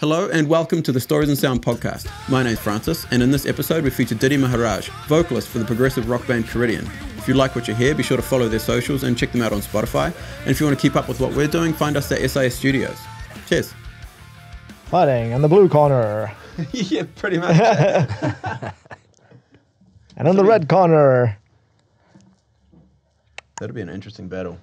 Hello and welcome to the Stories and Sound podcast. My name's Francis, and in this episode we feature Didi Maharaj, vocalist for the progressive rock band Caridian. If you like what you hear, be sure to follow their socials and check them out on Spotify. And if you want to keep up with what we're doing, find us at SIS Studios. Cheers. Fighting in the blue corner. yeah, pretty much. and on the red corner. That'll be an interesting battle.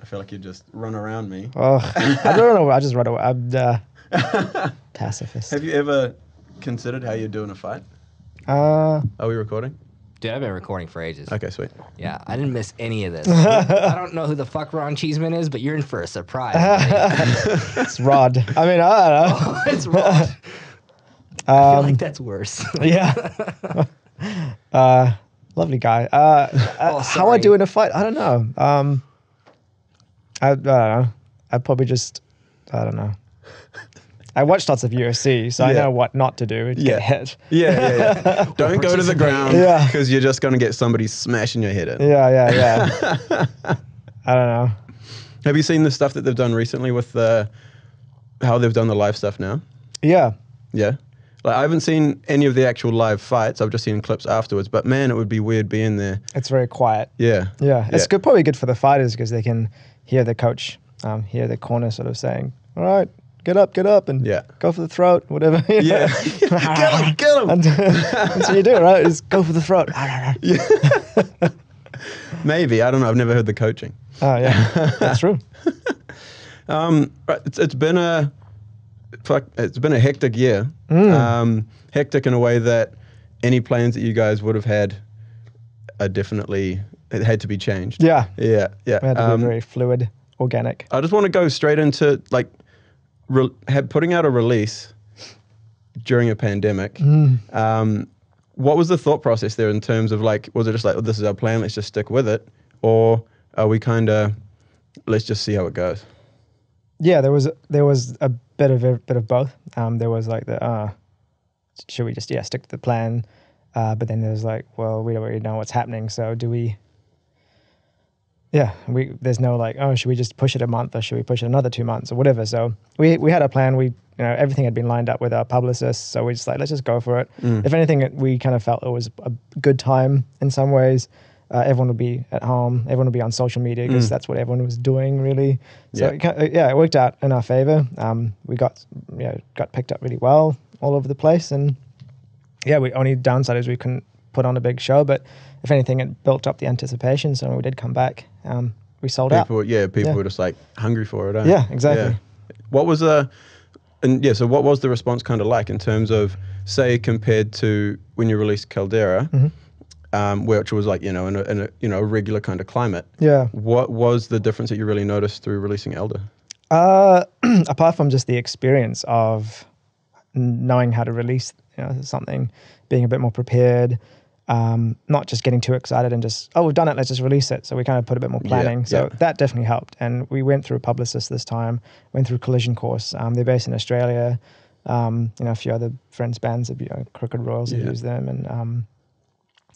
I feel like you just run around me. Oh, I don't know. I just run away. I'm uh, pacifist. Have you ever considered how you are do in a fight? Uh, Are we recording? Dude, I've been recording for ages. Okay, sweet. Yeah, I didn't miss any of this. I don't know who the fuck Ron Cheeseman is, but you're in for a surprise. it's Rod. I mean, I don't know. Oh, it's Rod. I feel um, like that's worse. yeah. Uh, lovely guy. Uh, oh, how I do in a fight? I don't know. Um, I, I don't know. I probably just I don't know. I watched lots of UFC, so yeah. I know what not to do to yeah. get hit. Yeah, yeah, yeah. Don't go to the ground because you're just going to get somebody smashing your head in. Yeah, yeah, yeah. I don't know. Have you seen the stuff that they've done recently with the, how they've done the live stuff now? Yeah. Yeah. Like I haven't seen any of the actual live fights. I've just seen clips afterwards. But man, it would be weird being there. It's very quiet. Yeah. Yeah. It's good, probably good for the fighters because they can hear the coach, um, hear the corner sort of saying, "All right, get up, get up, and yeah. go for the throat, whatever." You know? Yeah, get him, get him. And, and so you do, right? Is go for the throat. yeah. Maybe I don't know. I've never heard the coaching. Oh yeah, that's true. um, right, it's, it's been a fuck. it's been a hectic year. Mm. Um, hectic in a way that any plans that you guys would have had are definitely it had to be changed. Yeah. Yeah. Yeah. It had to um, be very fluid, organic. I just want to go straight into like re- putting out a release during a pandemic. Mm. Um, what was the thought process there in terms of like, was it just like, oh, this is our plan, let's just stick with it? Or are we kind of, let's just see how it goes? Yeah, there was there was a bit of a bit of both. Um, there was like the uh, should we just yeah stick to the plan, uh, but then there's like well we don't really know what's happening, so do we yeah, we there's no like, oh, should we just push it a month or should we push it another two months or whatever. So we we had a plan. We you know everything had been lined up with our publicist, so we just like let's just go for it. Mm. If anything, we kind of felt it was a good time in some ways. Uh, everyone would be at home. Everyone would be on social media because mm. that's what everyone was doing, really. So yeah, it, yeah, it worked out in our favor. Um, we got you know, got picked up really well all over the place, and yeah, we only downside is we couldn't put on a big show, but if anything, it built up the anticipation. So when we did come back, um, we sold people, out. Yeah, people yeah. were just like hungry for it. Eh? Yeah, exactly. Yeah. What was the, uh, and yeah, so what was the response kind of like in terms of, say, compared to when you released Caldera, mm-hmm. um, which was like you know in a, in a you know regular kind of climate. Yeah. What was the difference that you really noticed through releasing Elder? Uh, apart from just the experience of knowing how to release you know, something, being a bit more prepared, um, not just getting too excited and just, oh, we've done it, let's just release it. So we kind of put a bit more planning. Yeah, so yeah. that definitely helped. And we went through publicists this time, went through Collision Course. Um, they're based in Australia. Um, you know, a few other friends' bands, have, you know, Crooked Royals have used them. And um,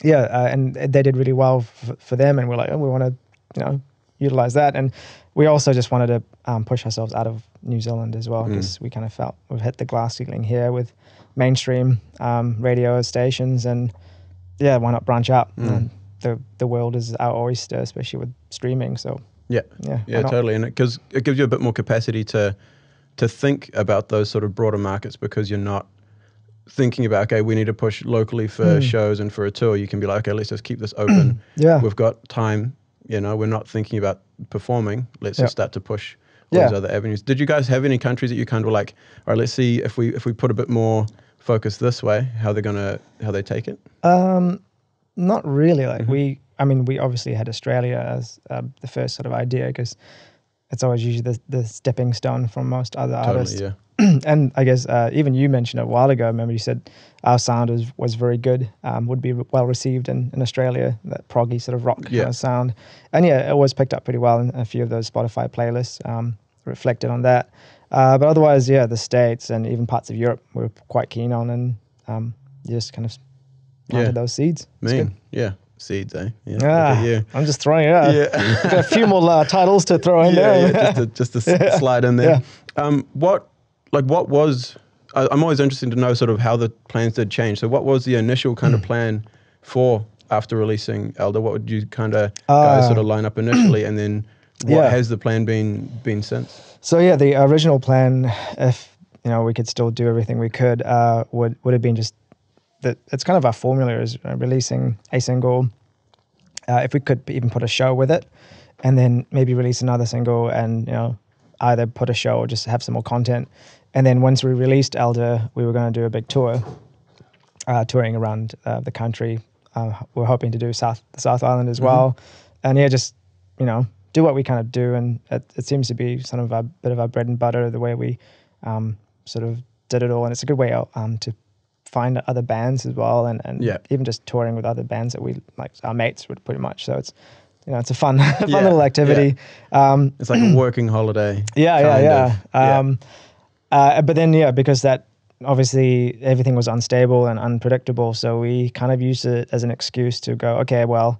yeah, uh, and they did really well f- for them. And we're like, oh, we want to, you know, utilize that. And we also just wanted to um, push ourselves out of New Zealand as well because mm. we kind of felt we've hit the glass ceiling here with mainstream um, radio stations, and yeah, why not branch out? Mm. the the world is our oyster, especially with streaming. So yeah, yeah, yeah, totally. And it gives it gives you a bit more capacity to to think about those sort of broader markets because you're not thinking about okay we need to push locally for mm. shows and for a tour you can be like okay let's just keep this open yeah we've got time you know we're not thinking about performing let's yep. just start to push yeah. these other avenues. Did you guys have any countries that you kind of were like, all right, let's see if we if we put a bit more focus this way, how they're gonna how they take it? Um, not really. Like mm-hmm. we, I mean, we obviously had Australia as uh, the first sort of idea because it's always usually the, the stepping stone from most other totally, artists. Yeah. and I guess uh, even you mentioned it a while ago. Remember, you said our sound was, was very good, um, would be well received in, in Australia. That proggy sort of rock yeah. kind of sound, and yeah, it was picked up pretty well in a few of those Spotify playlists. Um, reflected on that. Uh, but otherwise, yeah, the states and even parts of Europe we're quite keen on, and um, just kind of planted yeah. those seeds. Mean, yeah, seeds, eh? Yeah, ah, yeah. I'm just throwing it out. Yeah. Got a few more uh, titles to throw in yeah, there. Yeah, just to, just to slide in there. Um, what, like, what was? I, am always interested to know sort of how the plans did change. So, what was the initial kind mm. of hmm. plan for after releasing Elder? What would you kind of uh, guys sort of line up initially, and then what yeah. has the plan been been since? So yeah, the original plan, if you know we could still do everything we could, uh, would would have been just that. It's kind of our formula is uh, releasing a single. Uh, if we could even put a show with it, and then maybe release another single, and you know either put a show or just have some more content. And then once we released Elder, we were going to do a big tour, uh, touring around uh, the country. we uh, we're hoping to do South the South Island as mm-hmm. well, and yeah, just you know do what we kind of do, and it, it seems to be sort of a bit of our bread and butter, the way we um, sort of did it all, and it's a good way out um, to find other bands as well, and, and yeah. even just touring with other bands that we like our mates would pretty much. So it's you know it's a fun fun yeah, little activity. Yeah. Um, it's like a working holiday. Yeah, yeah, yeah. Um, uh, but then yeah, because that obviously everything was unstable and unpredictable, so we kind of used it as an excuse to go, okay, well.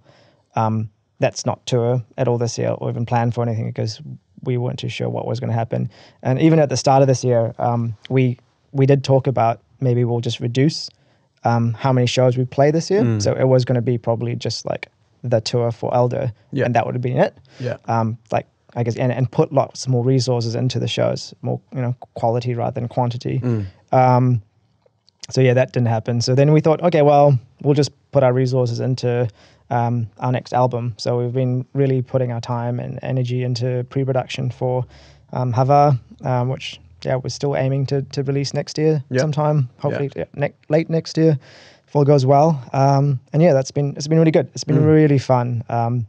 Um, that's not tour at all this year or even planned for anything because we weren't too sure what was going to happen. And even at the start of this year, um, we we did talk about maybe we'll just reduce um, how many shows we play this year. Mm. So it was going to be probably just like the tour for Elder, yeah. and that would have been it. Yeah. Um, like I guess, and, and put lots more resources into the shows, more you know quality rather than quantity. Mm. Um, so yeah, that didn't happen. So then we thought, okay, well, we'll just put our resources into um, our next album. So we've been really putting our time and energy into pre-production for um, Hava, um, which yeah we're still aiming to, to release next year yep. sometime, hopefully yep. yeah, ne- late next year if all goes well. Um, and yeah, that's been it's been really good. It's been mm. really fun. Um,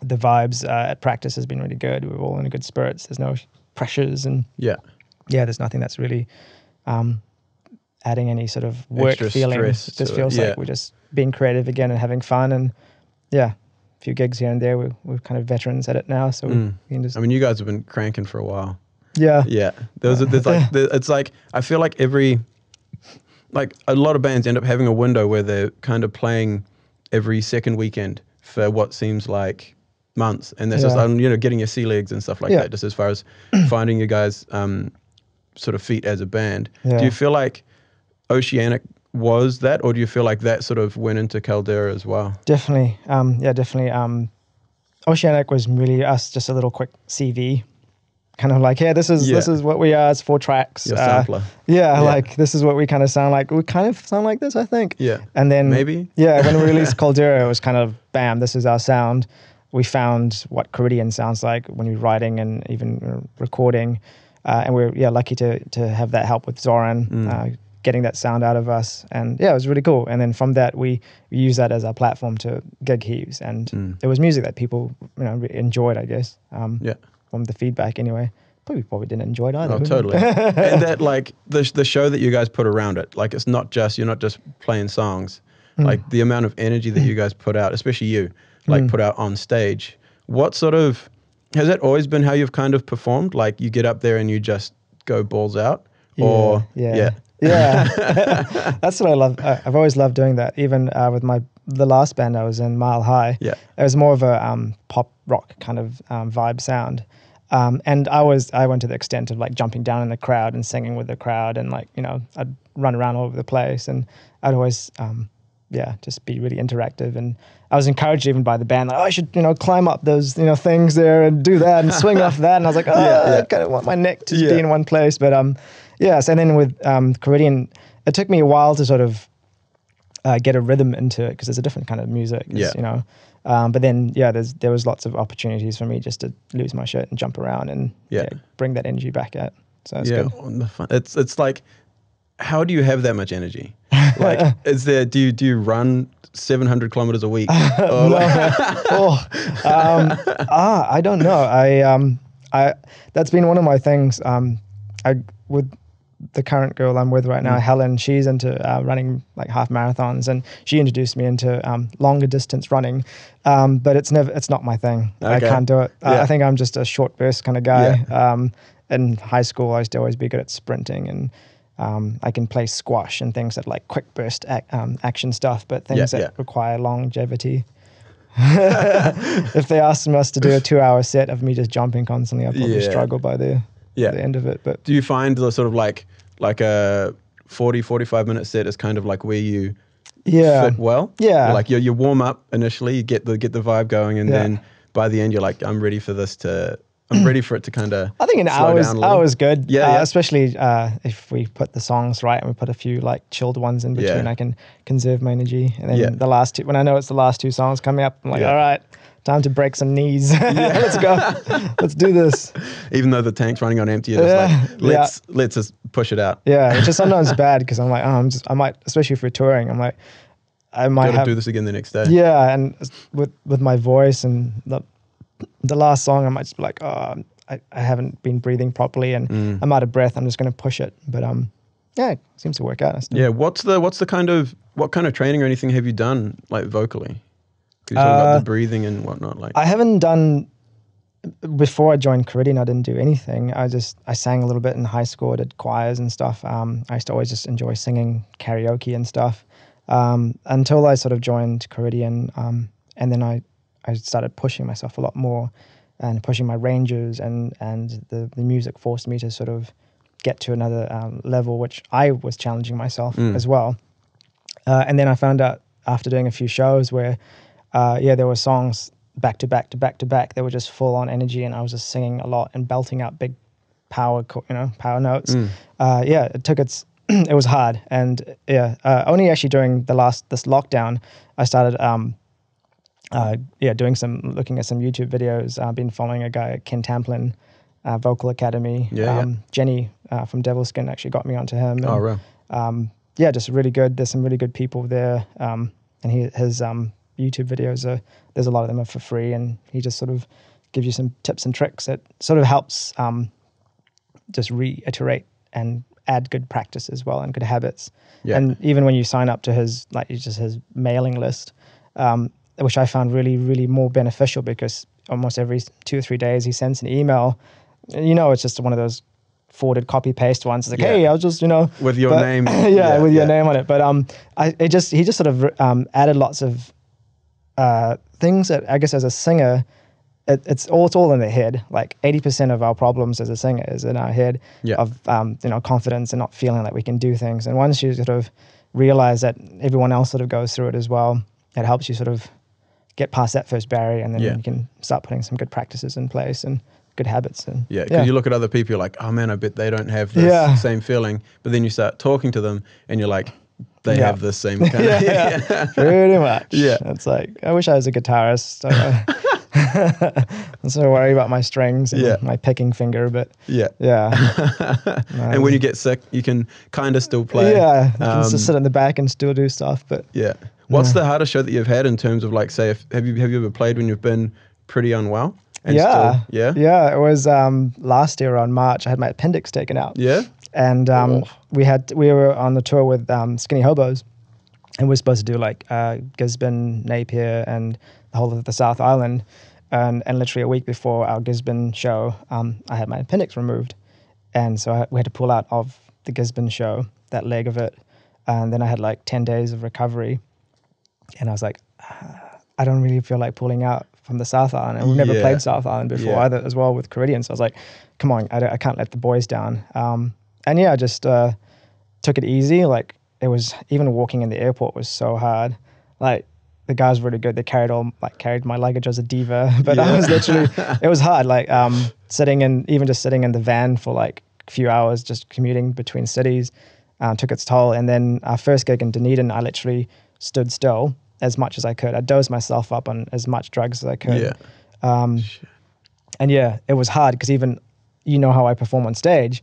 the vibes uh, at practice has been really good. We're all in good spirits. There's no pressures and yeah, yeah. There's nothing that's really um, adding any sort of work Extra feelings. It just feels it, yeah. like we're just being creative again and having fun. And yeah, a few gigs here and there. We're, we're kind of veterans at it now. So mm. we can just. I mean, you guys have been cranking for a while. Yeah. Yeah. There's, there's like, there, it's like, I feel like every, like a lot of bands end up having a window where they're kind of playing every second weekend for what seems like months. And that's yeah. just, um, you know, getting your sea legs and stuff like yeah. that, just as far as finding your guys' um, sort of feet as a band. Yeah. Do you feel like, oceanic was that, or do you feel like that sort of went into Caldera as well? Definitely. Um, yeah, definitely. Um, oceanic was really us just a little quick CV. Kind of like, yeah, this is yeah. this is what we are. It's four tracks. Your uh, sampler. Uh, yeah, yeah, like this is what we kind of sound like. We kind of sound like this, I think. Yeah. And then maybe. Yeah, when we released Caldera, it was kind of bam. This is our sound. We found what Caridian sounds like when you're writing and even uh, recording. Uh, and we're yeah lucky to to have that help with Zoran, mm. uh, getting that sound out of us. And yeah, it was really cool. And then from that, we, we used that as our platform to gig heaves. And mm. it was music that people you know enjoyed, I guess. Um, yeah. From the feedback, anyway. Probably probably didn't enjoy it either. Oh, totally. and that like the the show that you guys put around it, like it's not just you're not just playing songs. Mm. Like the amount of energy that you guys put out, especially you, like mm. put out on stage. What sort of has that always been how you've kind of performed? Like you get up there and you just go balls out, yeah, or yeah. yeah. Yeah, that's what I love. I've always loved doing that. Even uh, with my the last band I was in, Mile High. Yeah, it was more of a um, pop rock kind of um, vibe sound. Um, and I was I went to the extent of like jumping down in the crowd and singing with the crowd and like you know I'd run around all over the place and I'd always um, yeah, just be really interactive. And I was encouraged even by the band, like, oh, I should, you know, climb up those, you know, things there and do that and swing off that. And I was like, oh, yeah, yeah. I kind of want my neck to yeah. be in one place. But um, yeah. So then with um, Caribbean, it took me a while to sort of uh, get a rhythm into it because it's a different kind of music. Yeah. You know. Um, but then, yeah, there's there was lots of opportunities for me just to lose my shirt and jump around and yeah. yeah bring that energy back out. So yeah, good. it's it's like how do you have that much energy? Like, is there do you do you run 700 kilometers a week? no, like oh, um, ah, I don't know. I um, I that's been one of my things. Um, I with the current girl I'm with right now, mm. Helen, she's into uh, running like half marathons, and she introduced me into um, longer distance running. Um, but it's never, it's not my thing. Okay. I can't do it. Yeah. Uh, I think I'm just a short burst kind of guy. Yeah. Um, in high school, I used to always be good at sprinting and um, I can play squash and things that like quick burst ac- um, action stuff, but things yeah, that yeah. require longevity. if they asked us to do a two-hour set of me just jumping constantly, I'd probably yeah. struggle by the, yeah. the end of it. But do you find the sort of like like a 40, 45 minute set is kind of like where you yeah. fit well? Yeah, like you you warm up initially, you get the get the vibe going, and then by the end you're like, I'm ready for this to I'm mm. ready for it to kind of. I think an hour is, hour is good. Yeah, uh, yeah. especially uh, if we put the songs right and we put a few like chilled ones in between, yeah. I can conserve my energy. And then yeah. the last two, when I know it's the last two songs coming up, I'm like, all right, time to break some knees. let's go, let's do this. Even though the tank's running on empty, yeah. like let's let's just push it out. Yeah, which is sometimes bad because I'm like, oh, I'm just, I might, especially if we're touring, I'm like. I might have, do this again the next day. Yeah, and with with my voice and the, the last song, I might just be like, oh, I, I haven't been breathing properly and mm. I'm out of breath. I'm just going to push it. But um, yeah, it seems to work out. Yeah. What's the what's the kind of what kind of training or anything have you done like vocally? Because you talk uh, about the uh, breathing and whatnot. Like I haven't done before I joined Caridian, I didn't do anything. I just I sang a little bit in high school. did choirs and stuff. Um, I used to always just enjoy singing karaoke and stuff um, until I sort of joined Caridian. Um, and then I I started pushing myself a lot more and pushing my ranges and and the, the music forced me to sort of get to another um, level which I was challenging myself mm. as well uh, and then I found out after doing a few shows where uh, yeah there were songs back to back to back to back that were just full on energy and I was just singing a lot and belting out big power you know power notes mm. uh, yeah it took its it was hard and yeah uh, only actually during the last this lockdown I started um, uh, yeah, doing some looking at some YouTube videos. I've been following a guy, Ken Tamplin, uh, Vocal Academy. Yeah, um, yeah. Jenny uh, from Devilskin actually got me onto him. Oh, and, oh, right. Um, yeah, just really good. There's some really good people there, um, and he, his um, YouTube videos are there's a lot of them are for free, and he just sort of gives you some tips and tricks that sort of helps um, just reiterate and add good practice as well and good habits. Yeah. And even when you sign up to his like just his mailing list, um, which I found really, really more beneficial because almost every two or three days he sends an email. You know, it's just one of those forwarded copy paste ones. It's like, yeah. hey, I will just, you know, with your but, name, yeah, yeah, with yeah. your name on it. But um, I it just he just sort of um, added lots of uh, things that I guess as a singer, it, it's all it's all in the head. Like eighty percent of our problems as a singer is in our head yeah. of um, you know confidence and not feeling like we can do things. And once you sort of realize that everyone else sort of goes through it as well, it helps you sort of get past that first barrier, and then yeah. you can start putting some good practices in place and good habits. And yeah, because yeah. you look at other people, you're like, oh man, I bet they don't have the yeah. same feeling. But then you start talking to them, and you're like, they yeah. have the same kind. yeah, of, yeah. pretty much. Yeah, it's like I wish I was a guitarist. I'm so worried about my strings and yeah. my picking finger, but yeah, yeah. um, and when you get sick, you can kind of still play. Yeah, you can um, just sit in the back and still do stuff. But yeah, what's yeah. the hardest show that you've had in terms of like, say, if, have you have you ever played when you've been pretty unwell? yeah, still, yeah, yeah. It was um, last year on March. I had my appendix taken out. Yeah, and um, oh. we had we were on the tour with um, Skinny Hobos and we're supposed to do like uh, Gisborne, Napier, and the whole of the South Island. And, um, and literally a week before our Gisborne show, um, I had my appendix removed. And so I, we had to pull out of the Gisborne show, that leg of it. And then I had like 10 days of recovery. And I was like, ah, I don't really feel like pulling out from the South Island. And we've never yeah. played South Island before yeah. either, as well, with Caribbean. So I was like, come on, I, I can't let the boys down. Um, and yeah, I just uh, took it easy. Like, it was even walking in the airport was so hard. Like the guys were really good. They carried all like carried my luggage as a diva, but yeah. I was literally it was hard. Like um, sitting in even just sitting in the van for like a few hours, just commuting between cities, uh, took its toll. And then our first gig in Dunedin, I literally stood still as much as I could. I dosed myself up on as much drugs as I could. Yeah. Um, and yeah, it was hard because even you know how I perform on stage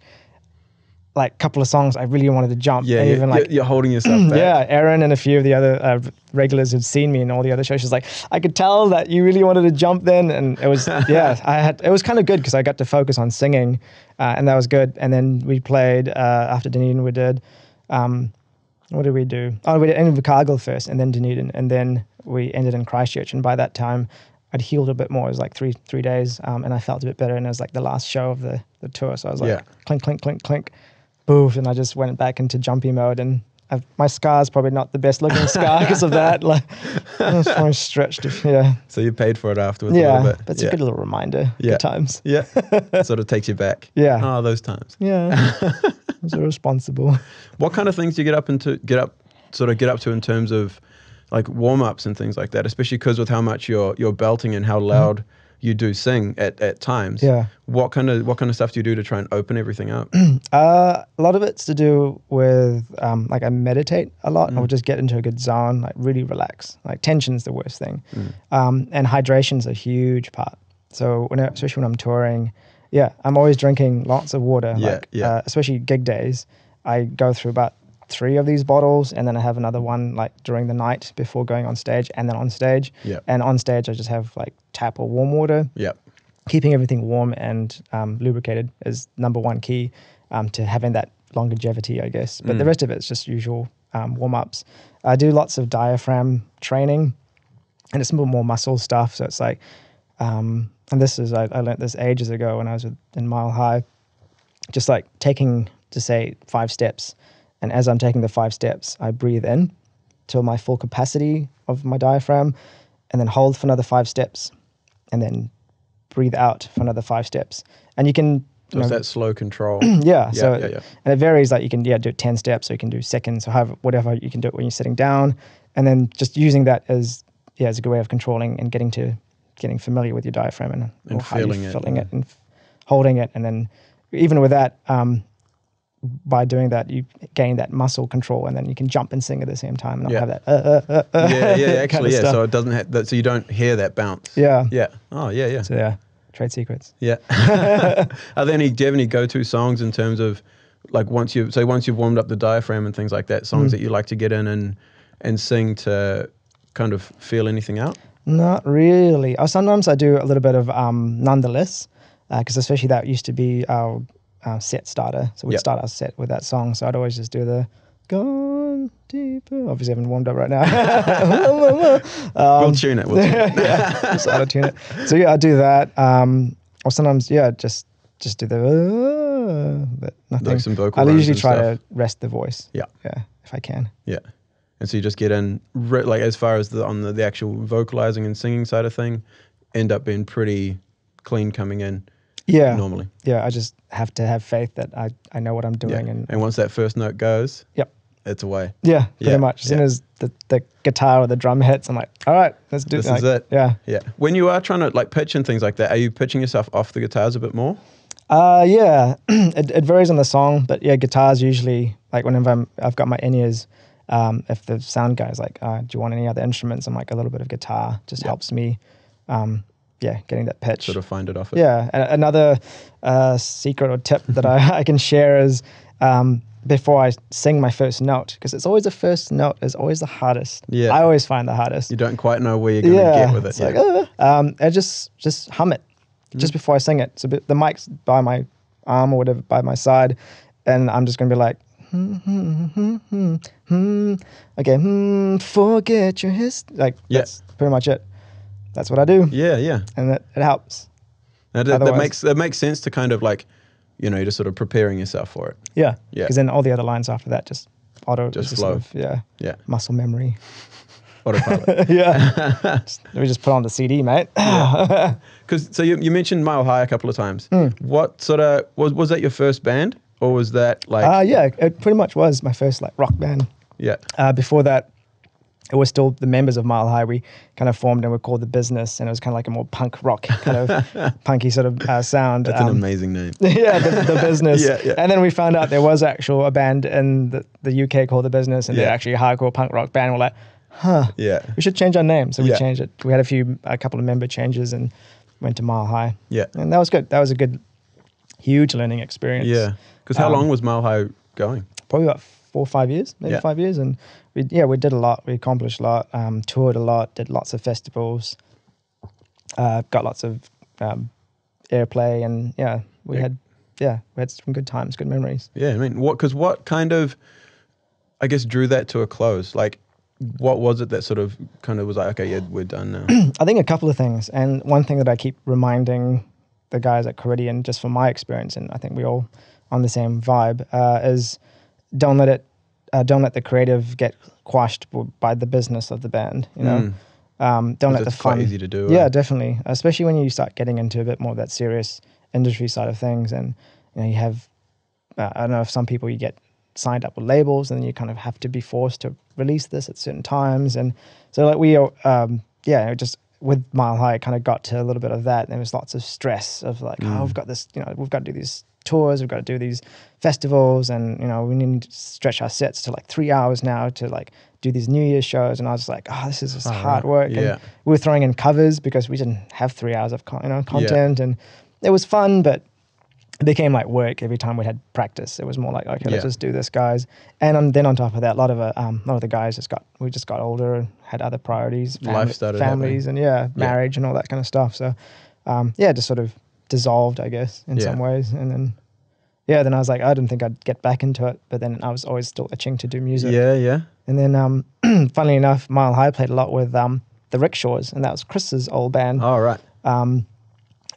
like couple of songs I really wanted to jump. Yeah, you're, even like you're holding yourself. yeah, Aaron and a few of the other uh, regulars had seen me in all the other shows. She's like, I could tell that you really wanted to jump then, and it was yeah, I had it was kind of good because I got to focus on singing, uh, and that was good. And then we played uh, after Dunedin. We did. Um, what did we do? Oh, we did ended with Cargill first, and then Dunedin, and then we ended in Christchurch. And by that time, I'd healed a bit more. It was like three three days, um, and I felt a bit better. And it was like the last show of the the tour, so I was like, yeah. clink, clink, clink, clink and I just went back into jumpy mode. And i scar is probably not the best looking scar because of that. Like, I was stretched. Yeah. So you paid for it afterwards. Yeah, but it's yeah. a good little reminder. Yeah. Good times. Yeah. sort of takes you back. Yeah. Oh, those times. Yeah. Was responsible. What kind of things do you get up into? Get up, sort of get up to in terms of like warm ups and things like that, especially because with how much you're you're belting and how uh-huh. loud. Mm-hmm you do sing at, at times. Yeah. What kind of what kind of stuff do you do to try and open everything up? uh, a lot of it's to do with um, like I meditate a lot. Mm. I'll just get into a good zone, like really relax. Like tension's the worst thing, mm. um, and hydration's a huge part. So when I, especially when I'm touring, yeah, I'm always drinking lots of water. Yeah, like, yeah. Uh, especially gig days, I go through about three of these bottles, and then I have another one like during the night before going on stage, and then on stage. Yep. And on stage, I just have like tap or warm water. Yep. Keeping everything warm and um, lubricated is number one key um, to having that longevity, I guess. But mm. the rest of it's just usual um, warm ups. I do lots of diaphragm training, and it's more muscle stuff. So it's like, um, and this is I, I learned this ages ago when I was in Mile High, just like taking to say five steps and as I'm taking the five steps, I breathe in to my full capacity of my diaphragm and then hold for another five steps and then breathe out for another five steps. And you can. You know, that slow control. yeah, yeah. So yeah, yeah. and it varies. Like you can yeah do it ten steps, or you can do seconds, or however whatever you can do it when you're sitting down, and then just using that as yeah as a good way of controlling and getting to getting familiar with your diaphragm and, and feeling, it, feeling it and holding it, and then even with that, um, by doing that, you gain that muscle control, and then you can jump and sing at the same time, and not yeah. have that. Uh, uh, uh, uh yeah, yeah, actually, kind of yeah. Stuff. So it doesn't. that, so you don't hear that bounce. Yeah. Yeah. Oh, yeah, yeah. So, yeah, trade secrets. Yeah. Are there any? Do you have any go-to songs in terms of, like, once you so once you've warmed up the diaphragm and things like that, songs mm. that you like to get in and and sing to kind of feel anything out? Not really. Oh, sometimes I do a little bit of um, nonetheless, because uh, especially that used to be our uh, set starter. So we'd yep. start our set with that song. So I'd always just do the gone deeper. Obviously, I haven't warmed up right now. um, we'll tune it. We'll tune it. yeah, tune it. So yeah, I do that. Um, or sometimes, yeah, just just do the uh, but nothing. Like some vocal. I usually try stuff. to rest the voice. Yeah, yeah, if I can. Yeah, and so you just get in like as far as the on the, the actual vocalizing and singing side of thing, end up being pretty clean coming in. Yeah. Normally. Yeah, I just have to have faith that I, I know what I'm doing. Yeah. And, and once that first note goes, yep. it's away. Yeah, pretty yeah. much. As soon as the, the guitar or the drum hits, I'm like, all right, let's do this. This like, is it. Yeah. Yeah. When you are trying to like pitch and things like that, are you pitching yourself off the guitars a bit more? Uh, yeah, it, it varies on the song, but yeah, guitars usually, like whenever I'm, I've got my in ears, um, if the sound guy's like, uh, do you want any other instruments? I'm like, a little bit of guitar just yep. helps me um, yeah, getting that pitch. Sort of find it off it. Yeah. And another uh, secret or tip that I, I, can share is um, before I sing my first note, because it's always the first note is always the hardest. Yeah. I always find the hardest. You don't quite know where you're going to yeah, get with it. It's like, uh, um, I just, just hum it mm. just before I sing it. So the mic's by my arm or whatever, by my side. And I'm just going to be like, Hmm, hmm, hmm, hmm, Okay, forget your history. Like, yeah. that's pretty much it that's what I do. Yeah, yeah. And that it helps. That, that, that makes that makes sense to kind of like, you know, just sort of preparing yourself for it. Yeah. Yeah. Because then all the other lines after that just auto just, just flow. Sort of, yeah. Yeah. Muscle memory. Autopilot. yeah. just, we just put on the CD, mate. Because yeah. so you, you mentioned Mile High a couple of times. Mm. What sort of was was that your first band, or was that like? Uh, yeah, it pretty much was my first like rock band. Yeah. Uh, before that, it was still the members of Mile High. We kind of formed and we called the business, and it was kind of like a more punk rock kind of punky sort of uh, sound. That's um, an amazing name. yeah, the, the business. yeah, yeah. And then we found out there was actual a band in the, the UK called the business, and yeah. they're actually a hardcore punk rock band. We're like, huh? Yeah, we should change our name. So we yeah. changed it. We had a few, a couple of member changes, and went to Mile High. Yeah, and that was good. That was a good, huge learning experience. Yeah, because how um, long was Mile High going? Probably about four or five years, maybe yeah. five years. And we, yeah, we did a lot. We accomplished a lot, um, toured a lot, did lots of festivals, uh, got lots of um, airplay. And yeah, we yeah. had, yeah, we had some good times, good memories. Yeah. I mean, what, cause what kind of, I guess, drew that to a close? Like, what was it that sort of kind of was like, okay, yeah, we're done now? I think a couple of things. And one thing that I keep reminding the guys at Caridian, just from my experience, and I think we all on the same vibe, uh, is don't let it uh, don't let the creative get quashed by the business of the band. You know, mm. um, don't let the fun. Quite easy to do. Yeah, right? definitely. Especially when you start getting into a bit more of that serious industry side of things, and you know you have uh, I don't know if some people you get signed up with labels, and you kind of have to be forced to release this at certain times, and so like we um, yeah just with Mile High, I kind of got to a little bit of that. And there was lots of stress of like, mm. oh, hmm. we've got this, you know, we've got to do these tours. We've got to do these festivals, and you know we need to stretch our sets to like three hours now to like do these New Year's shows. And I was like, oh, this is just oh, hard work. Yeah. And we were throwing in covers because we didn't have three hours of con- you know content, yeah. and it was fun, but it became like work every time we had practice. It was more like, okay, yeah. let's just do this, guys. And on, then on top of that, a lot of uh, um, a um, lot of the guys just got we just got older and had other priorities, fam- families, happening. and yeah, marriage yeah. and all that kind of stuff. So um, yeah, just sort of dissolved, I guess, in yeah. some ways. And then, yeah, then I was like, I didn't think I'd get back into it, but then I was always still itching to do music. Yeah, yeah. And then, um, funnily enough, Mile High played a lot with um, the Rickshaws, and that was Chris's old band. oh, right. Um,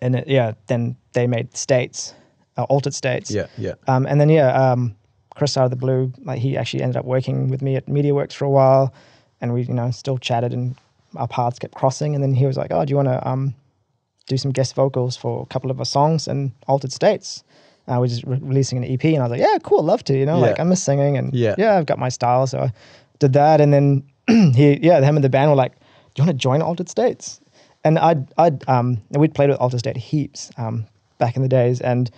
and it, yeah, then they made States, uh, Altered States. Yeah, yeah. Um, and then yeah, um, Chris out of the blue, like he actually ended up working with me at MediaWorks for a while, and we you know still chatted and our paths kept crossing. And then he was like, "Oh, do you want to um, do some guest vocals for a couple of our songs and Altered States. I uh, we're just re- releasing an EP, and I was like, yeah, cool, love to, you know, yeah. like I'm a singing, and yeah. yeah, I've got my style, so I did that, and then he, yeah, him and the band were like, do you want to join Altered States? And I'd, I'd, um, we'd played with Altered State heaps um, back in the days, and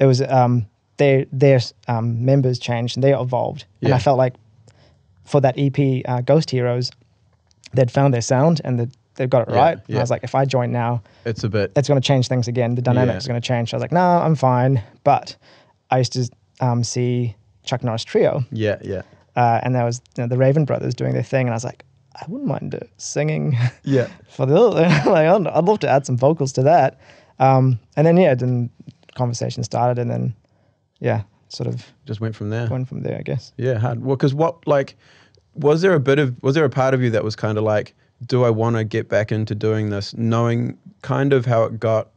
it was um, their their um, members changed and they evolved, yeah. and I felt like for that EP, uh, Ghost Heroes, they'd found their sound and the they've got it yeah, right. Yeah. I was like, if I join now, it's a bit, it's going to change things again. The dynamic yeah. is going to change. I was like, no, nah, I'm fine. But I used to um, see Chuck Norris Trio. Yeah, yeah. Uh, and there was you know, the Raven Brothers doing their thing, and I was like, I wouldn't mind uh, singing. Yeah. for the other, like, I'd, I'd, love to add some vocals to that. Um, and then yeah, then conversation started, and then yeah, sort of just went from there. Went from there, I guess. Yeah, hard. Well, because what like was there a bit of was there a part of you that was kind of like do I want to get back into doing this, knowing kind of how it got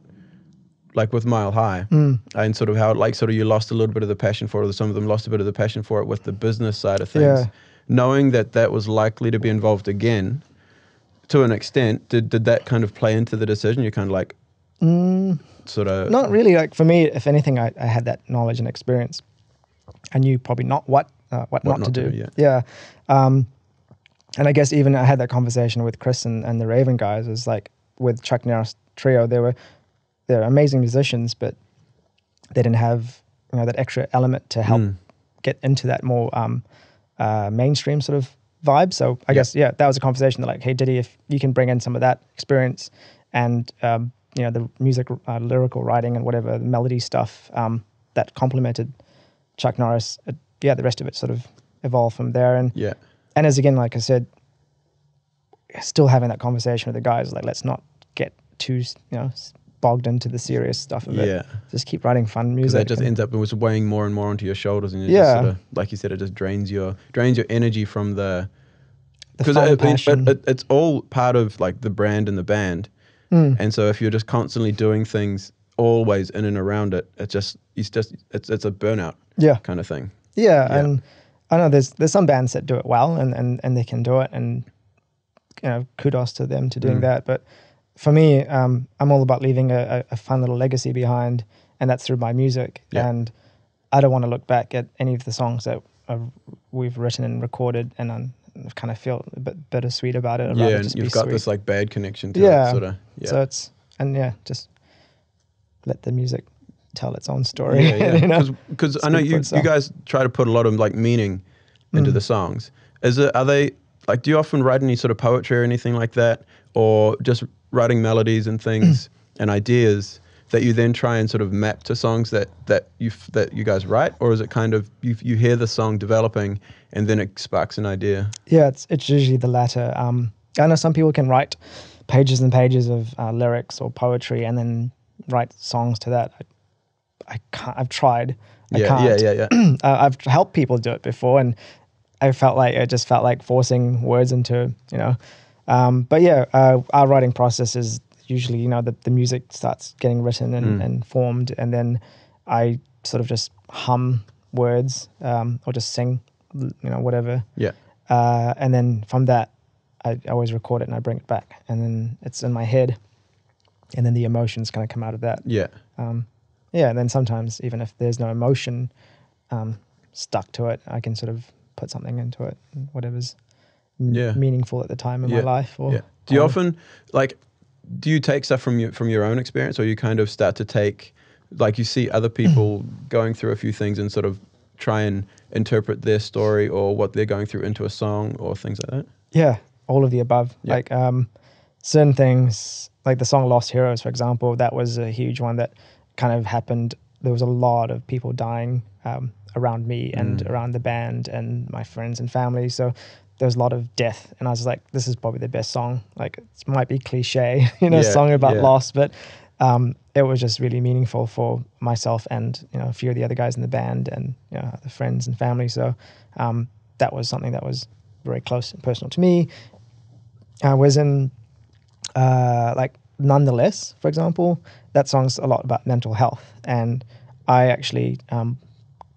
like with Mile High mm. and sort of how like sort of you lost a little bit of the passion for it, or some of them lost a bit of the passion for it with the business side of things. Yeah. Knowing that that was likely to be involved again to an extent, did, did that kind of play into the decision? You're kind of like, mm, sort of. Not really. Like for me, if anything, I, I, had that knowledge and experience. I knew probably not what uh, what, what not, not, to do. yeah. yeah. Um, and I guess even I had that conversation with Chris and, and the Raven guys is like with Chuck Norris trio, they were they're amazing musicians, but they didn't have you know that extra element to help mm. get into that more um, uh, mainstream sort of vibe. So I yeah. guess yeah, that was a conversation that like, hey Diddy, if you can bring in some of that experience and um, you know the music, uh, lyrical writing, and whatever the melody stuff um, that complemented Chuck Norris, uh, yeah, the rest of it sort of evolved from there. And yeah, and as again, like I said, still having that conversation with the guys, like let's not get too you know bogged into the serious stuff of yeah. it. Yeah, just keep writing fun music. That just ends up just weighing more and more onto your shoulders, and yeah, sort of, like you said, it just drains your drains your energy from the because it, it, it, it's all part of like the brand and the band. Mm. And so if you're just constantly doing things always in and around it, it just it's just it's it's a burnout yeah. kind of thing. Yeah, yeah. and I know there's there's some bands that do it well and and, and they can do it and you know kudos to them to doing mm. that. But for me, um, I'm all about leaving a, a, fun little legacy behind, and that's through my music. Yeah. And I don't want to look back at any of the songs that I've, we've written and recorded, and I'm, kind of feel a bit bittersweet about it. I'd yeah, and you've got sweet. this like bad connection to yeah. it, sort of. Yeah. So it's and yeah, just let the music tell its own story. Yeah, yeah. Because you know? I know you, you guys try to put a lot of like meaning into mm. the songs. Is it are they like? Do you often write any sort of poetry or anything like that, or just writing melodies and things and ideas? that you then try and sort of map to songs that that you that you guys write, or is it kind of you you hear the song developing and then it sparks an idea? Yeah, it's it's usually the latter. Um, I know some people can write pages and pages of uh, lyrics or poetry and then write songs to that. I can't. I've tried. I yeah, can't. yeah, yeah, yeah. uh, I've helped people do it before, and I felt like it just felt like forcing words into you know. Um, but yeah, uh, our writing process is usually you know the, the music starts getting written and, mm. and formed, and then I sort of just hum words um, or just sing, you know, whatever. Yeah. Uh, and then from that, I always record it and I bring it back, and then it's in my head, and then the emotions kind of come out of that. Yeah. Um, yeah, and then sometimes even if there's no emotion um, stuck to it, I can sort of put something into it, whatever's yeah. meaningful at the time in yeah. my life. Or yeah. do you um, often like do you take stuff from your from your own experience, or you kind of start to take like you see other people going through a few things and sort of try and interpret their story or what they're going through into a song or things like that? Yeah, all of the above. Yeah. Like um, certain things, like the song "Lost Heroes," for example, that was a huge one that kind of happened, there was a lot of people dying um, around me and mm. around the band and my friends and family. So there was a lot of death, and I was like, "This is probably the best song." Like it might be cliche, you know, yeah, song about yeah. loss, but um, it was just really meaningful for myself and you know a few of the other guys in the band and you know the friends and family. So um, that was something that was very close and personal to me. I was in uh, like nonetheless, for example, that song's a lot about mental health. And I actually, um,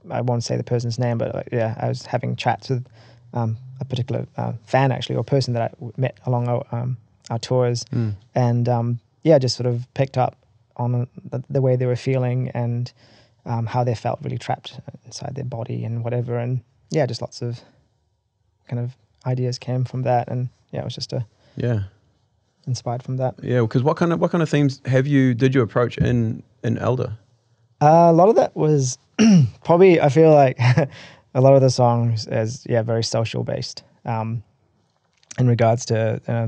I won't say the person's name, but uh, yeah, I was having chats with um, a particular uh, fan actually, or person that I met along our, um, our tours. Mm. And um, yeah, just sort of picked up on the, the way they were feeling and um, how they felt really trapped inside their body and whatever. And yeah, just lots of kind of ideas came from that. And yeah, it was just a. Yeah inspired from that. Yeah, because what kind of what kind of themes have you did you approach in in Elder? Uh, a lot of that was probably I feel like a lot of the songs is yeah very social based um, in regards to uh,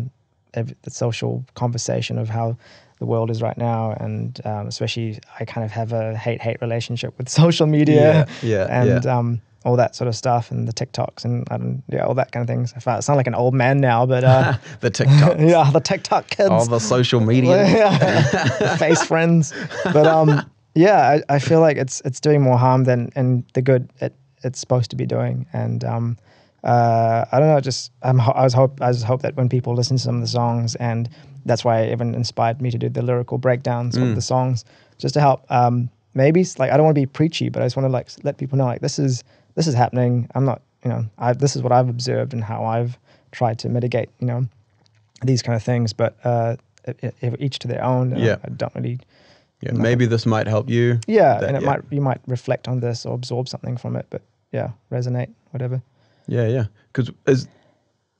the social conversation of how the world is right now, and um, especially I kind of have a hate hate relationship with social media. Yeah, yeah, and yeah. Um, all that sort of stuff and the TikToks and yeah, all that kind of things. I sound like an old man now, but uh, the TikTok, yeah, the TikTok kids, all the social media, face friends. But um, yeah, I, I, feel like it's it's doing more harm than and the good it, it's supposed to be doing. And um, uh, I don't know, just I'm, I was hope I just hope that when people listen to some of the songs, and that's why it even inspired me to do the lyrical breakdowns mm. of the songs, just to help. Um, maybe like I don't want to be preachy, but I just want to like let people know like this is this is happening. I'm not, you know, I, this is what I've observed and how I've tried to mitigate, you know, these kind of things. But uh, it, it, each to their own. Yeah. I, I don't really. Yeah, know. maybe this might help you. Yeah, that, and it yeah. might you might reflect on this or absorb something from it. But yeah, resonate, whatever. Yeah, yeah. Because is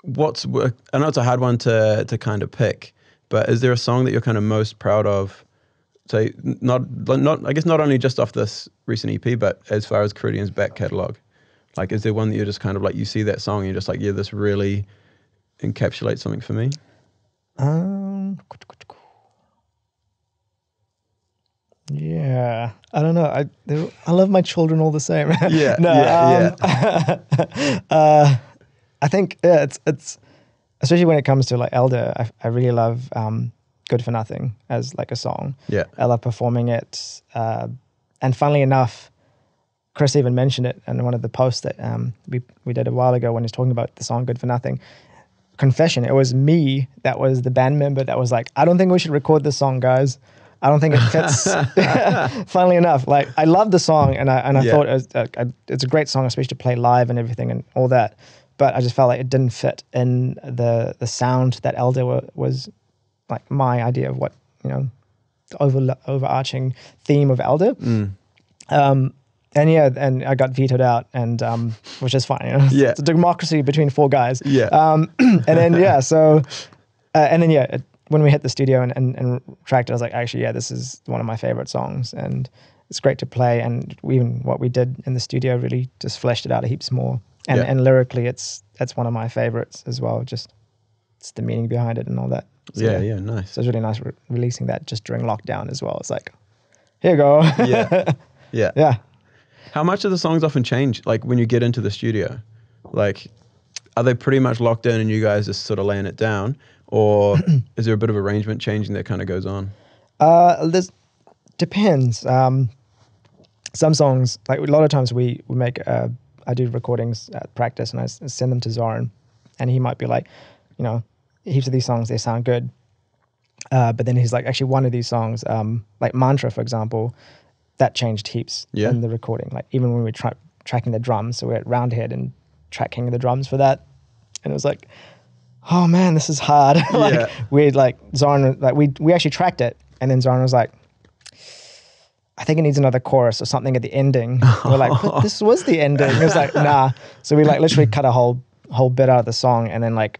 what's I know it's a hard one to to kind of pick, but is there a song that you're kind of most proud of? Say not not I guess not only just off this recent EP, but as far as Caribbean's back catalog. Like, is there one that you're just kind of like you see that song and you're just like, yeah, this really encapsulates something for me? Um, yeah, I don't know. I I love my children all the same. Yeah, no, yeah, um, yeah. uh, I think yeah, it's it's especially when it comes to like Elder. I, I really love um, "Good for Nothing" as like a song. Yeah, I love performing it. Uh, and funnily enough, Chris even mentioned it in one of the posts that um, we, we did a while ago when he's talking about the song Good for Nothing. Confession, it was me that was the band member that was like, I don't think we should record this song, guys. I don't think it fits. Funnily enough, like I love the song and I, and I yeah. thought it was, uh, it's a great song, especially to play live and everything and all that. But I just felt like it didn't fit in the the sound that Elder were, was like my idea of what, you know, over, overarching theme of Elder. Mm. Um, and yeah, and I got vetoed out, and um, which is fine. You know? Yeah, it's a democracy between four guys. Yeah, um, and then yeah, so uh, and then yeah, it, when we hit the studio and, and and tracked it, I was like, actually, yeah, this is one of my favorite songs, and it's great to play. And we, even what we did in the studio really just fleshed it out heaps more. And yeah. and lyrically, it's that's one of my favorites as well. Just it's the meaning behind it and all that. So, yeah, yeah, yeah, nice. So it's really nice re- releasing that just during lockdown as well. It's like, here you go. yeah, yeah, yeah. How much do the songs often change? Like when you get into the studio, like are they pretty much locked in and you guys just sort of laying it down, or is there a bit of arrangement changing that kind of goes on? Uh, this depends. Um, some songs, like a lot of times, we we make. Uh, I do recordings at practice, and I send them to Zoran, and he might be like, you know, heaps of these songs they sound good, uh, but then he's like, actually, one of these songs, um, like Mantra, for example, that changed heaps yeah. in the recording. Like even when we were tra- tracking the drums, so we are at Roundhead and tracking the drums for that, and it was like, oh man, this is hard. like yeah. we like Zoran like we we actually tracked it, and then Zoran was like. I think it needs another chorus or something at the ending. we're like, this was the ending. It was like, nah. So we like literally cut a whole whole bit out of the song and then like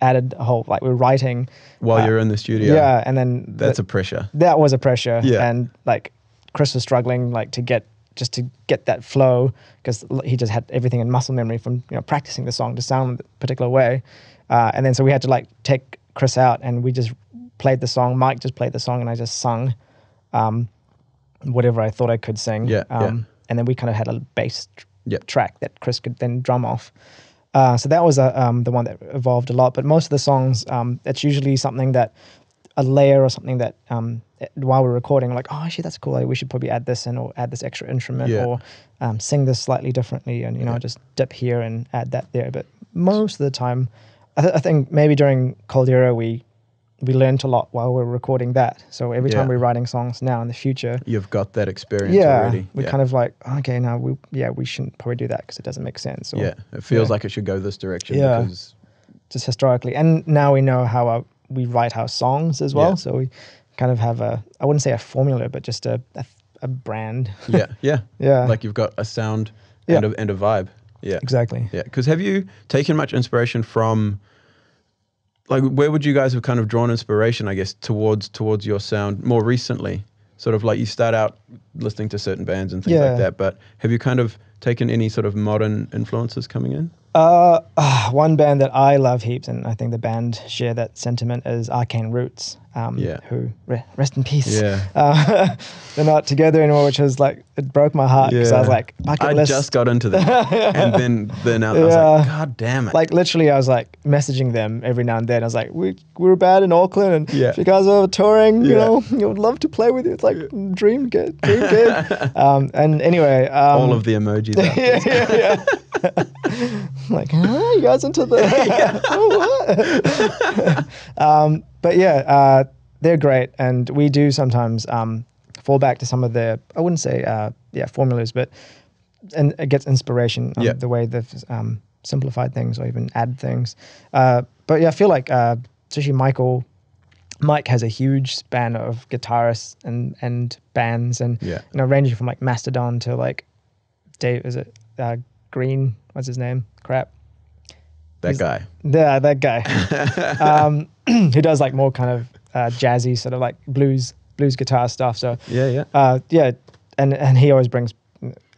added a whole like we we're writing while uh, you're in the studio. Yeah, and then that's the, a pressure. That was a pressure. Yeah, and like Chris was struggling like to get just to get that flow because he just had everything in muscle memory from you know practicing the song to sound a particular way, uh, and then so we had to like take Chris out and we just played the song. Mike just played the song and I just sung, um, whatever I thought I could sing. Yeah, um, yeah. And then we kind of had a bass tr- yeah. track that Chris could then drum off. Uh, so that was um, the one that evolved a lot. But most of the songs, um, it's usually something that a layer or something that um, while we're recording, like, oh, shit, that's cool. Like, we should probably add this in or add this extra instrument yeah. or um, sing this slightly differently and, you know, yeah. just dip here and add that there. But most of the time, I, th- I think maybe during Caldera, we we learned a lot while we are recording that. So every yeah. time we're writing songs now in the future, you've got that experience yeah, already. We're yeah. kind of like, oh, okay, now we yeah we shouldn't probably do that because it doesn't make sense. Or, yeah, it feels yeah. like it should go this direction. Yeah, just historically, and now we know how our we write our songs as well. Yeah. So we kind of have a I wouldn't say a formula, but just a a, a brand. yeah, yeah, yeah. Like you've got a sound yeah. and, a, and a vibe. Yeah, exactly. Yeah, because have you taken much inspiration from? Like, where would you guys have kind of drawn inspiration, I guess, towards towards your sound more recently? Sort of like you start out listening to certain bands and things yeah. like that, but have you kind of taken any sort of modern influences coming in? Uh, one band that I love heaps, and I think the band share that sentiment, is Arcane Roots um, yeah. who re- rest in peace. Yeah. Uh, they're not together anymore, which was like it broke my heart because yeah. I was like, I list. just got into that, and then then I was like, God damn it! Like literally, I was like messaging them every now and then. I was like, we we are bad in Auckland, and yeah. if you guys are touring, you know, I would love to play with you. It's like dream kid, dream kid. um, and anyway, um, all of the emojis. yeah, yeah, yeah. like, huh? you guys into the? oh, what? um, but yeah, uh, they're great, and we do sometimes um, fall back to some of the I wouldn't say uh, yeah formulas, but and it gets inspiration um, yeah. the way they've um, simplified things or even add things. Uh, but yeah, I feel like uh, especially Michael. Mike has a huge span of guitarists and, and bands and yeah. you know ranging from like Mastodon to like Dave is it uh, Green what's his name crap that He's, guy. Yeah, that guy. um, who does like more kind of uh, jazzy sort of like blues blues guitar stuff. So yeah, yeah, uh, yeah, and and he always brings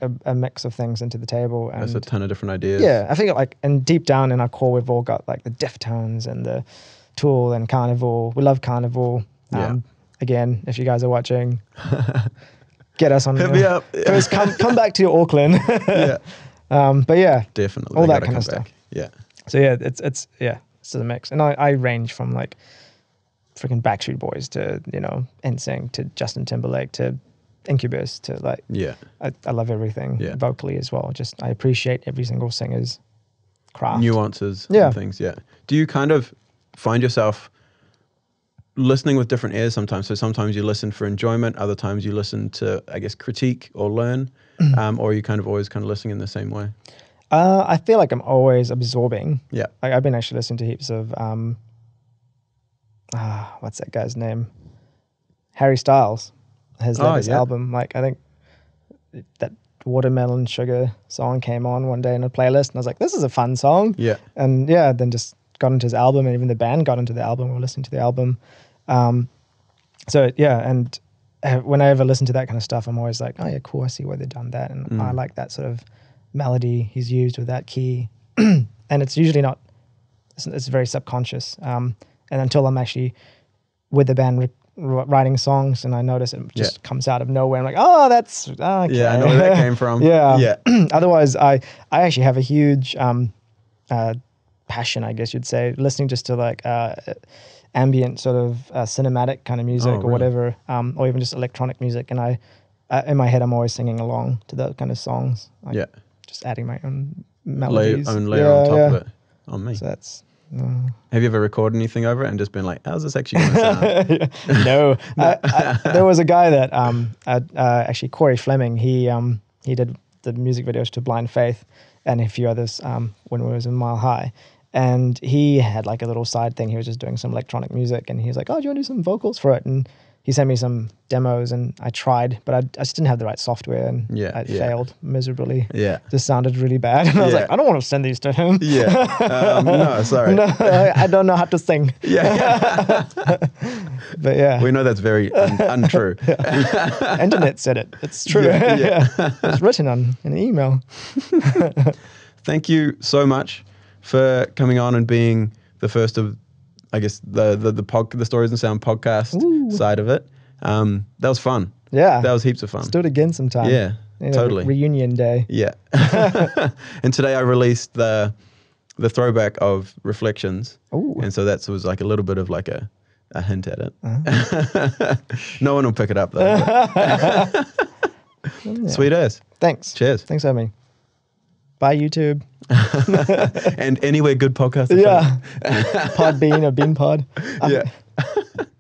a, a, mix of things into the table. And There's a ton of different ideas. Yeah, I think like and deep down in our core, we've all got like the Deftones and the Tool and Carnival. We love Carnival. Um, yeah. Again, if you guys are watching, get us on. Hit me up. Come come back to your Auckland. yeah. Um, but yeah, definitely all that kind of back. stuff. Yeah. So yeah, it's it's yeah, it's a mix, and I, I range from like freaking Backstreet Boys to you know NSYNC to Justin Timberlake to Incubus to like yeah, I, I love everything yeah. vocally as well. Just I appreciate every single singer's craft, nuances, yeah, things. Yeah, do you kind of find yourself listening with different ears sometimes? So sometimes you listen for enjoyment, other times you listen to I guess critique or learn, mm. um, or are you kind of always kind of listening in the same way? Uh, I feel like I'm always absorbing. Yeah. Like I've been actually listening to heaps of um, ah, what's that guy's name? Harry Styles has oh, latest yeah. album. Like I think that watermelon sugar song came on one day in a playlist, and I was like, "This is a fun song." Yeah. And yeah, then just got into his album, and even the band got into the album. We are listening to the album. Um, so yeah, and uh, when I ever listen to that kind of stuff, I'm always like, "Oh yeah, cool. I see why they've done that," and mm. I like that sort of melody he's used with that key. and it's usually not, it's, it's very subconscious. Um, and until I'm actually with the band re- writing songs and I notice it just yeah. comes out of nowhere. I'm like, oh, that's okay. yeah, I know where that came from. yeah, yeah. Otherwise, I I actually have a huge um, uh, passion, I guess you'd say, listening just to like uh, ambient sort of uh, cinematic kind of music oh, or whatever, um, or even just electronic music. And I, in my head, I'm always singing along to those kind of songs. Like, yeah just adding my own melodies. Lay, own layer yeah, on top yeah. of it. On oh, me. So that's. Uh, Have you ever recorded anything over it and just been like, "How's this actually going to sound?" no, I, there was a guy that um, uh, uh, actually Corey Fleming. He um, he did the music videos to Blind Faith and a few others um, when we was in Mile High, and he had like a little side thing. He was just doing some electronic music, and he was like, "Oh, do you want to do some vocals for it?" And he sent me some demos and I tried, but I, I just didn't have the right software and yeah, I yeah. failed miserably. Yeah. This sounded really bad. And I was like, I don't want to send these to him. Yeah. Um, no, sorry. no, I don't know how to sing. Yeah. but yeah. We know that's very un- untrue. Internet said it. It's true. Yeah. yeah. it's written on an email. Thank you so much for coming on and being the first of I guess the the the, pod, the stories and sound podcast Ooh. side of it. Um, that was fun. Yeah, that was heaps of fun. let do it again sometime. Yeah, you know, totally. reunion day. Yeah. and today I released the the throwback of reflections. Ooh. And so that was like a little bit of like a a hint at it. Uh-huh. no one will pick it up though. Oh, Sweet ass. Thanks. Cheers. Thanks, me. Bye, YouTube. and anywhere good podcast. Yeah. Bean or Bin Pod. yeah.